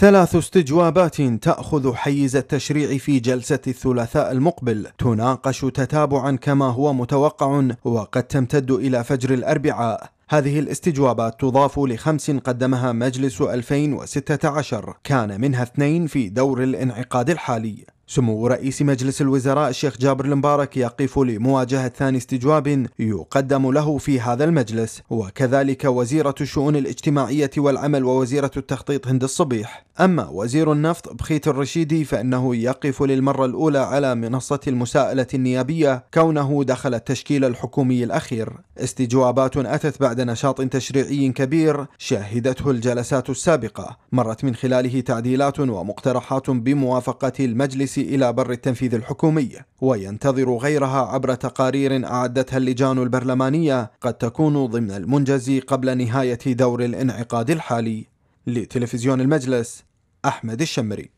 ثلاث استجوابات تأخذ حيز التشريع في جلسة الثلاثاء المقبل تناقش تتابعا كما هو متوقع وقد تمتد إلى فجر الأربعاء هذه الاستجوابات تضاف لخمس قدمها مجلس 2016 كان منها اثنين في دور الانعقاد الحالي سمو رئيس مجلس الوزراء الشيخ جابر المبارك يقف لمواجهة ثاني استجواب يقدم له في هذا المجلس وكذلك وزيرة الشؤون الاجتماعية والعمل ووزيرة التخطيط هند الصبيح أما وزير النفط بخيت الرشيدي فإنه يقف للمرة الأولى على منصة المساءلة النيابية كونه دخل التشكيل الحكومي الأخير استجوابات أتت بعد نشاط تشريعي كبير شهدته الجلسات السابقة مرت من خلاله تعديلات ومقترحات بموافقة المجلس إلى بر التنفيذ الحكومي وينتظر غيرها عبر تقارير أعدتها اللجان البرلمانية قد تكون ضمن المنجز قبل نهاية دور الانعقاد الحالي لتلفزيون المجلس أحمد الشمري